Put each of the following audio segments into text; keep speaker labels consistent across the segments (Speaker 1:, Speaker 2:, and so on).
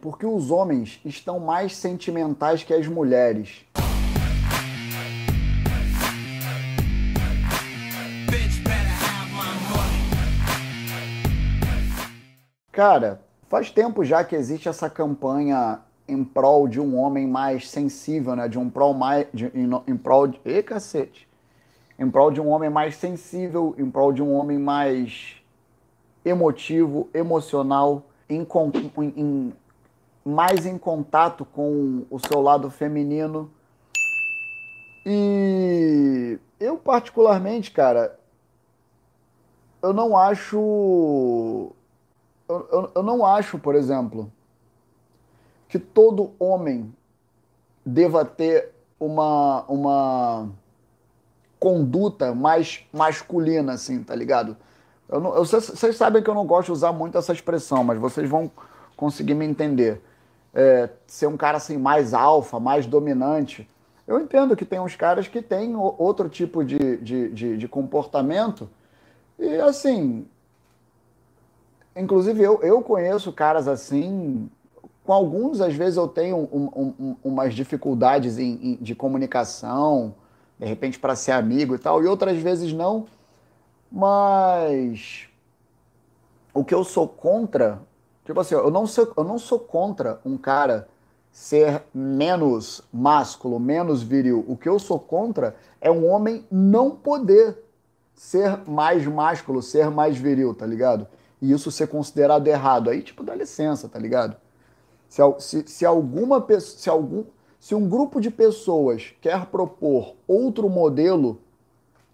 Speaker 1: porque os homens estão mais sentimentais que as mulheres. Cara, faz tempo já que existe essa campanha em prol de um homem mais sensível, né? De um prol mais. De, em, em prol de. Ê, cacete! Em prol de um homem mais sensível, em prol de um homem mais emotivo, emocional, em, em, mais em contato com o seu lado feminino. E eu, particularmente, cara, eu não acho. Eu, eu, eu não acho, por exemplo, que todo homem deva ter uma, uma conduta mais masculina, assim, tá ligado? Eu eu, vocês sabem que eu não gosto de usar muito essa expressão, mas vocês vão conseguir me entender é, ser um cara assim mais alfa, mais dominante. Eu entendo que tem uns caras que têm outro tipo de, de, de, de comportamento. E assim, inclusive eu, eu conheço caras assim. Com alguns, às vezes, eu tenho um, um, umas dificuldades em, em, de comunicação, de repente para ser amigo e tal, e outras vezes não. Mas o que eu sou contra Tipo assim, eu não sou, eu não sou contra um cara ser menos másculo, menos viril. O que eu sou contra é um homem não poder ser mais másculo, ser mais viril, tá ligado? E isso ser considerado errado. Aí, tipo, dá licença, tá ligado? Se, se, se alguma se algum se um grupo de pessoas quer propor outro modelo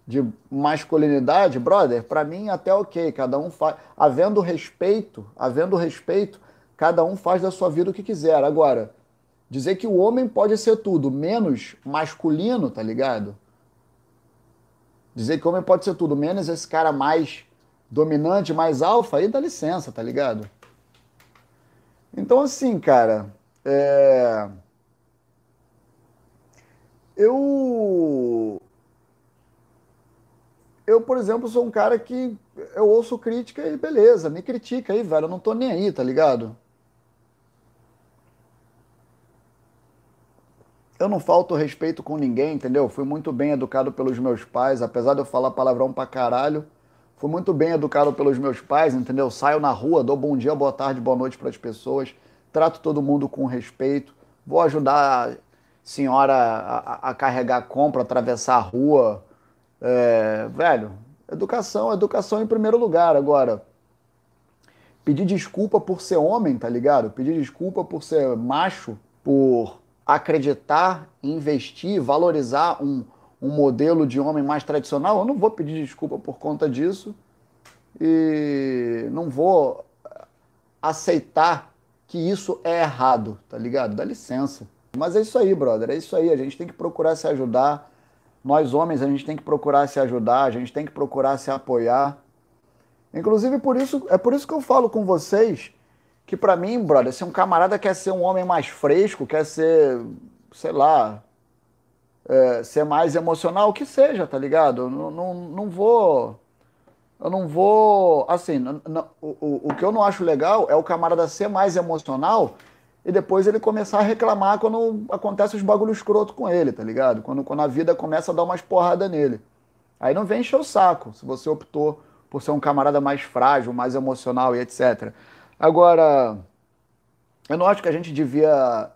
Speaker 1: de masculinidade, brother, para mim até ok, cada um faz, havendo respeito, havendo respeito, cada um faz da sua vida o que quiser. Agora, dizer que o homem pode ser tudo menos masculino, tá ligado? Dizer que o homem pode ser tudo menos esse cara mais dominante, mais alfa, aí dá licença, tá ligado? Então, assim, cara, é... eu eu, por exemplo, sou um cara que eu ouço crítica e beleza, me critica aí, velho, eu não tô nem aí, tá ligado? Eu não falto respeito com ninguém, entendeu? Fui muito bem educado pelos meus pais, apesar de eu falar palavrão pra caralho, fui muito bem educado pelos meus pais, entendeu? Saio na rua, dou bom dia, boa tarde, boa noite para as pessoas, trato todo mundo com respeito, vou ajudar a senhora a, a, a carregar a compra, atravessar a rua, é, velho, educação, educação em primeiro lugar. Agora, pedir desculpa por ser homem, tá ligado? Pedir desculpa por ser macho, por acreditar, investir, valorizar um, um modelo de homem mais tradicional. Eu não vou pedir desculpa por conta disso e não vou aceitar que isso é errado, tá ligado? Dá licença. Mas é isso aí, brother. É isso aí. A gente tem que procurar se ajudar nós homens, a gente tem que procurar se ajudar, a gente tem que procurar se apoiar. Inclusive, por isso, é por isso que eu falo com vocês que, para mim, brother, se um camarada quer ser um homem mais fresco, quer ser, sei lá, é, ser mais emocional, o que seja, tá ligado? Eu não, não, não vou. Eu não vou. Assim, o, o, o que eu não acho legal é o camarada ser mais emocional e depois ele começar a reclamar quando acontece os bagulhos escroto com ele, tá ligado? Quando, quando a vida começa a dar umas porradas nele. Aí não vem encher o saco, se você optou por ser um camarada mais frágil, mais emocional e etc. Agora, eu não acho que a gente devia.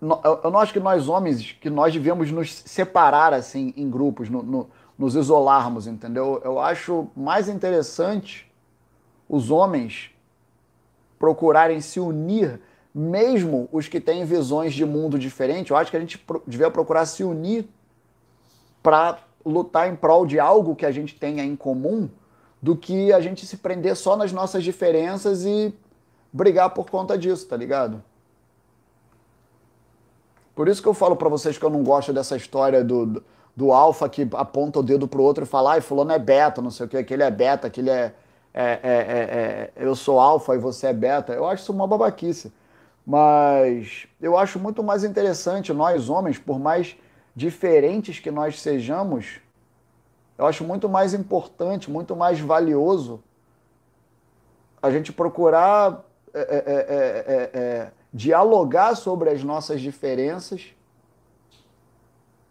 Speaker 1: Eu não acho que nós homens, que nós devíamos nos separar assim em grupos, no, no, nos isolarmos, entendeu? Eu acho mais interessante os homens procurarem se unir, mesmo os que têm visões de mundo diferente, eu acho que a gente devia procurar se unir para lutar em prol de algo que a gente tenha em comum, do que a gente se prender só nas nossas diferenças e brigar por conta disso, tá ligado? Por isso que eu falo para vocês que eu não gosto dessa história do, do, do alfa que aponta o dedo pro outro e fala, ai, fulano é beta, não sei o que, aquele é beta, aquele é é é, é, é, eu sou alfa e você é beta, eu acho isso uma babaquice. Mas eu acho muito mais interessante nós homens, por mais diferentes que nós sejamos, eu acho muito mais importante, muito mais valioso a gente procurar é, dialogar sobre as nossas diferenças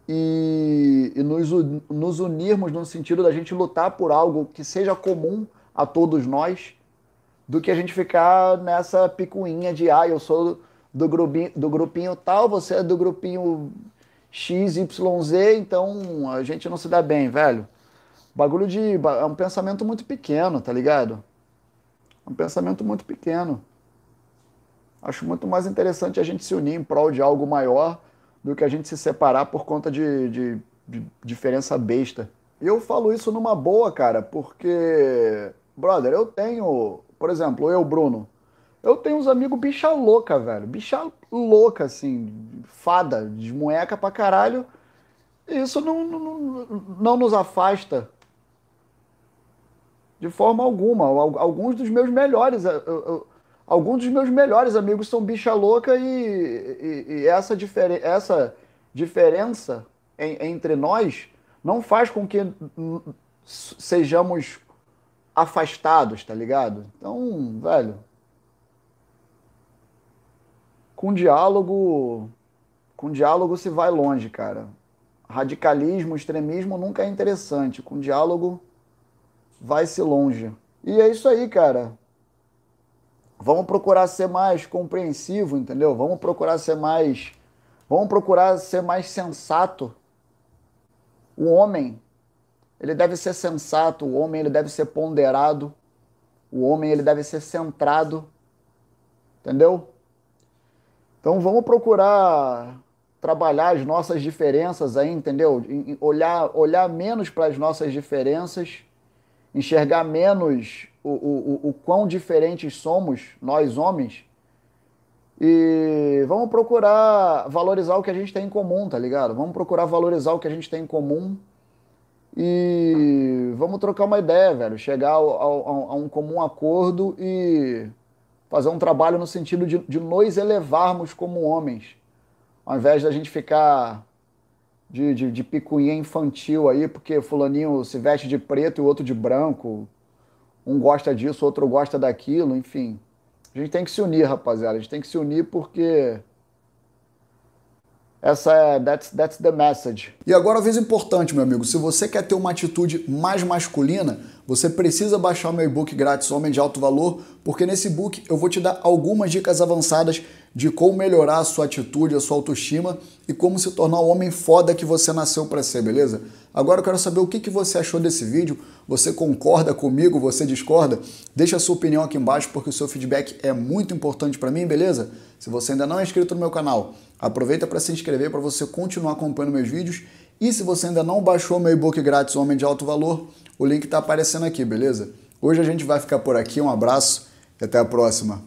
Speaker 1: e, e nos, nos, unirmos no sentido da gente lutar por algo que seja comum a todos nós do que a gente ficar nessa picuinha de ah, eu sou do grupinho, do grupinho tal, você é do grupinho XYZ, então a gente não se dá bem, velho. Bagulho de. É um pensamento muito pequeno, tá ligado? É um pensamento muito pequeno. Acho muito mais interessante a gente se unir em prol de algo maior do que a gente se separar por conta de, de, de diferença besta. Eu falo isso numa boa, cara, porque brother, eu tenho, por exemplo, eu, Bruno, eu tenho uns amigos bicha louca, velho. Bicha louca, assim, fada, de mueca pra caralho. E isso não, não, não nos afasta de forma alguma. Alguns dos meus melhores. Eu, eu, alguns dos meus melhores amigos são bicha louca e, e, e essa, essa diferença em, entre nós não faz com que sejamos afastados, tá ligado? Então, velho. Com diálogo. Com diálogo se vai longe, cara. Radicalismo, extremismo nunca é interessante. Com diálogo vai-se longe. E é isso aí, cara. Vamos procurar ser mais compreensivo, entendeu? Vamos procurar ser mais. Vamos procurar ser mais sensato. O homem ele deve ser sensato, o homem ele deve ser ponderado, o homem ele deve ser centrado. Entendeu? Então vamos procurar trabalhar as nossas diferenças aí, entendeu? Olhar, olhar menos para as nossas diferenças, enxergar menos o, o, o, o quão diferentes somos, nós homens, e vamos procurar valorizar o que a gente tem em comum, tá ligado? Vamos procurar valorizar o que a gente tem em comum e vamos trocar uma ideia, velho. Chegar a um comum acordo e fazer um trabalho no sentido de, de nos elevarmos como homens, ao invés da gente ficar de, de, de, picuinha infantil aí, porque fulaninho se veste de preto e o outro de branco, um gosta disso, outro gosta daquilo, enfim. A gente tem que se unir, rapaziada. A gente tem que se unir porque essa é that's, that's the message. E agora, uma vez importante, meu amigo, se você quer ter uma atitude mais masculina, você precisa baixar o meu e-book grátis Homem de Alto Valor, porque nesse book eu vou te dar algumas dicas avançadas de como melhorar a sua atitude, a sua autoestima e como se tornar o homem foda que você nasceu para ser, beleza? Agora eu quero saber o que, que você achou desse vídeo. Você concorda comigo? Você discorda? Deixa a sua opinião aqui embaixo porque o seu feedback é muito importante para mim, beleza? Se você ainda não é inscrito no meu canal, aproveita para se inscrever para você continuar acompanhando meus vídeos e se você ainda não baixou meu e-book grátis Homem de Alto Valor, o link está aparecendo aqui, beleza? Hoje a gente vai ficar por aqui, um abraço e até a próxima.